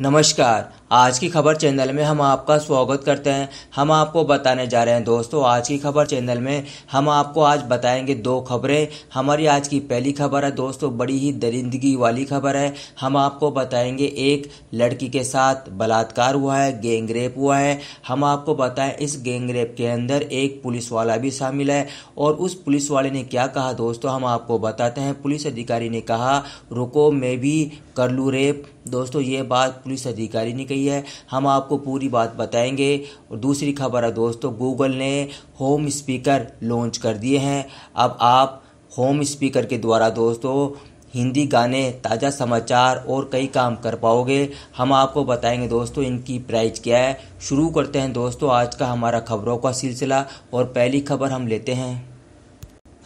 नमस्कार आज की खबर चैनल में हम आपका स्वागत करते हैं हम आपको बताने जा रहे हैं दोस्तों आज की खबर चैनल में हम आपको आज बताएंगे दो खबरें हमारी आज की पहली खबर है दोस्तों बड़ी ही दरिंदगी वाली खबर है हम आपको बताएंगे एक लड़की के साथ बलात्कार हुआ है गैंग रेप हुआ है हम आपको बताएं इस गैंग रेप के अंदर एक पुलिस वाला भी शामिल है और उस पुलिस वाले ने क्या कहा दोस्तों हम आपको बताते हैं पुलिस अधिकारी ने कहा रुको मैं भी कर लूँ रेप दोस्तों ये बात पुलिस अधिकारी ने कही रही है हम आपको पूरी बात बताएंगे और दूसरी खबर है दोस्तों गूगल ने होम स्पीकर लॉन्च कर दिए हैं अब आप होम स्पीकर के द्वारा दोस्तों हिंदी गाने ताज़ा समाचार और कई काम कर पाओगे हम आपको बताएंगे दोस्तों इनकी प्राइस क्या है शुरू करते हैं दोस्तों आज का हमारा खबरों का सिलसिला और पहली खबर हम लेते हैं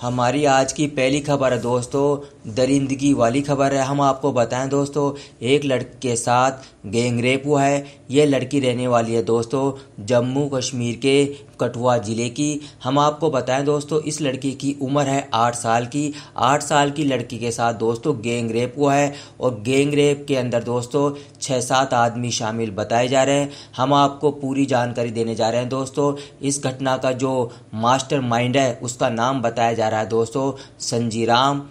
हमारी आज की पहली खबर है दोस्तों दरिंदगी वाली खबर है हम आपको बताएं दोस्तों एक लड़के के साथ गैंगरेप हुआ है ये लड़की रहने वाली है दोस्तों जम्मू कश्मीर के कठुआ ज़िले की हम आपको बताएं दोस्तों इस लड़की की उम्र है आठ साल की आठ साल की लड़की के साथ दोस्तों गैंग रेप हुआ है और गेंग रेप के अंदर दोस्तों छः सात आदमी शामिल बताए जा रहे हैं हम आपको पूरी जानकारी देने जा रहे हैं दोस्तों इस घटना का जो मास्टर माइंड है उसका नाम बताया जा रहा है रहा है दोस्तों राम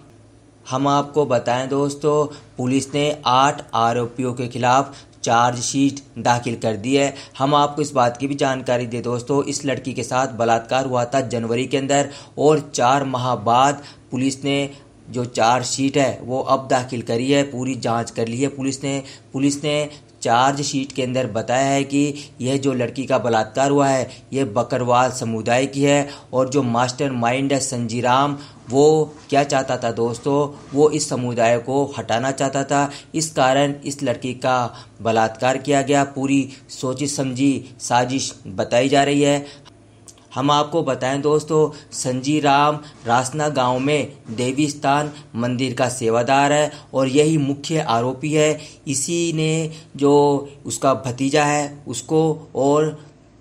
हम आपको बताएं दोस्तों पुलिस ने आठ आरोपियों के खिलाफ चार्जशीट दाखिल कर दी है हम आपको इस बात की भी जानकारी दें दोस्तों इस लड़की के साथ बलात्कार हुआ था जनवरी के अंदर और चार माह बाद पुलिस ने जो चार्जशीट है वो अब दाखिल करी है पूरी जांच कर ली है पुलिस ने पुलिस ने चार्ज शीट के अंदर बताया है कि यह जो लड़की का बलात्कार हुआ है यह बकरवाल समुदाय की है और जो मास्टर माइंड है संजीराम वो क्या चाहता था दोस्तों वो इस समुदाय को हटाना चाहता था इस कारण इस लड़की का बलात्कार किया गया पूरी सोची समझी साजिश बताई जा रही है हम आपको बताएं दोस्तों संजी राम रासना गांव में देवी स्थान मंदिर का सेवादार है और यही मुख्य आरोपी है इसी ने जो उसका भतीजा है उसको और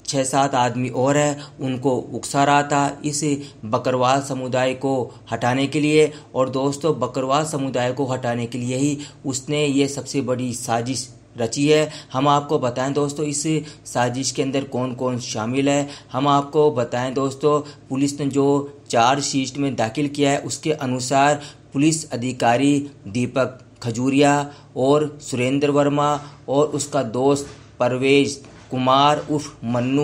छः सात आदमी और है उनको उकसा रहा था इस बकरवाल समुदाय को हटाने के लिए और दोस्तों बकरवाल समुदाय को हटाने के लिए ही उसने ये सबसे बड़ी साजिश रची है हम आपको बताएं दोस्तों इस साजिश के अंदर कौन कौन शामिल है हम आपको बताएं दोस्तों पुलिस ने जो चार्जशीट में दाखिल किया है उसके अनुसार पुलिस अधिकारी दीपक खजूरिया और सुरेंद्र वर्मा और उसका दोस्त परवेज कुमार उर्फ मन्नू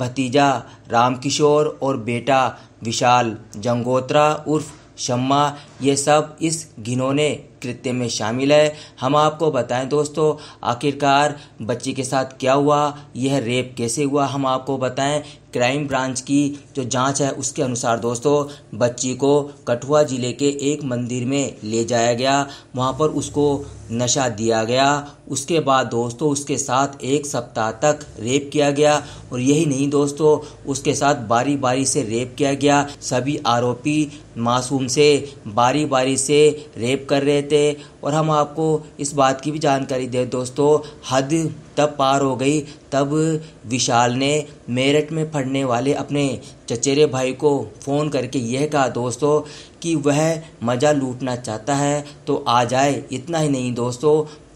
भतीजा रामकिशोर और बेटा विशाल जंगोत्रा उर्फ शम्मा ये सब इस घिनौने कृत्य में शामिल है हम आपको बताएं दोस्तों आखिरकार बच्ची के साथ क्या हुआ यह रेप कैसे हुआ हम आपको बताएं क्राइम ब्रांच की जो जांच है उसके अनुसार दोस्तों बच्ची को कठुआ ज़िले के एक मंदिर में ले जाया गया वहाँ पर उसको नशा दिया गया उसके बाद दोस्तों उसके साथ एक सप्ताह तक रेप किया गया और यही नहीं दोस्तों उसके साथ बारी बारी से रेप किया गया सभी आरोपी मासूम से बारी बारी से रेप कर रहे थे और हम आपको इस बात की भी जानकारी दें दोस्तों हद तब पार हो गई तब विशाल ने मेरठ में पढ़ने वाले अपने चचेरे भाई को फ़ोन करके यह कहा दोस्तों कि वह मज़ा लूटना चाहता है तो आ जाए इतना ही नहीं दोस्तों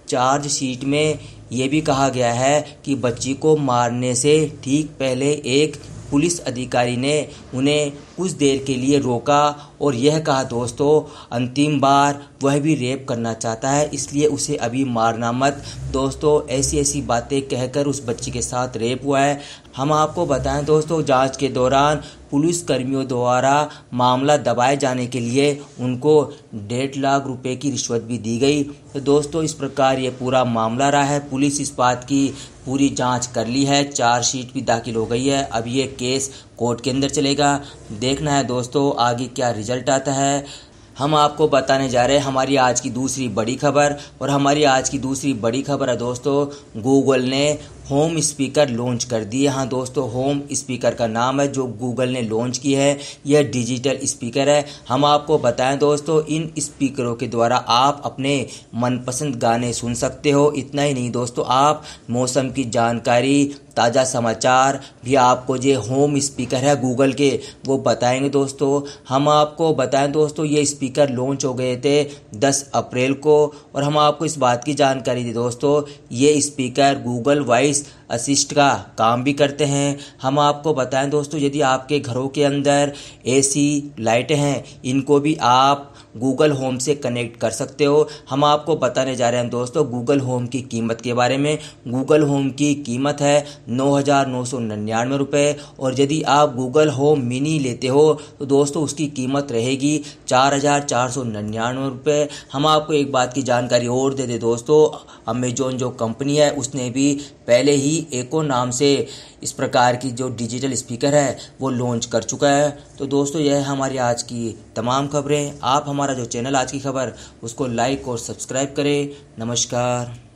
चार्जशीट में ये भी कहा गया है कि बच्ची को मारने से ठीक पहले एक पुलिस अधिकारी ने उन्हें कुछ देर के लिए रोका और यह कहा दोस्तों अंतिम बार वह भी रेप करना चाहता है इसलिए उसे अभी मारना मत दोस्तों ऐसी ऐसी बातें कहकर उस बच्ची के साथ रेप हुआ है हम आपको बताएं दोस्तों जांच के दौरान पुलिस कर्मियों द्वारा मामला दबाए जाने के लिए उनको डेढ़ लाख रुपए की रिश्वत भी दी गई तो दोस्तों इस प्रकार ये पूरा मामला रहा है पुलिस इस बात की पूरी जांच कर ली है चार्जशीट भी दाखिल हो गई है अब ये केस कोर्ट के अंदर चलेगा देखना है दोस्तों आगे क्या रिजल्ट रिजल्ट आता है हम आपको बताने जा रहे हैं हमारी आज की दूसरी बड़ी खबर और हमारी आज की दूसरी बड़ी खबर है दोस्तों गूगल ने होम स्पीकर लॉन्च कर दिए हाँ दोस्तों होम स्पीकर का नाम है जो गूगल ने लॉन्च की है यह डिजिटल स्पीकर है हम आपको बताएं दोस्तों इन स्पीकरों के द्वारा आप अपने मनपसंद गाने सुन सकते हो इतना ही नहीं दोस्तों आप मौसम की जानकारी ताज़ा समाचार भी आपको जो होम स्पीकर है गूगल के वो बताएंगे दोस्तों हम आपको बताएं दोस्तों ये स्पीकर स्पीकर लॉन्च हो गए थे 10 अप्रैल को और हम आपको इस बात की जानकारी दी दोस्तों ये स्पीकर गूगल वॉइस असिस्ट का काम भी करते हैं हम आपको बताएं दोस्तों यदि आपके घरों के अंदर एसी लाइटें हैं इनको भी आप गूगल होम से कनेक्ट कर सकते हो हम आपको बताने जा रहे हैं दोस्तों गूगल होम की कीमत के बारे में गूगल होम की कीमत है नौ हज़ार नौ सौ निन्यानवे रुपये और यदि आप गूगल होम मिनी लेते हो तो दोस्तों उसकी कीमत रहेगी चार हज़ार चार सौ निन्यानवे रुपये हम आपको एक बात की जानकारी और दे दें दोस्तों अमेजोन जो कंपनी है उसने भी पहले ही एको नाम से इस प्रकार की जो डिजिटल स्पीकर है वो लॉन्च कर चुका है तो दोस्तों यह हमारी आज की तमाम खबरें आप हमारा हमारा जो चैनल आज की खबर उसको लाइक और सब्सक्राइब करें नमस्कार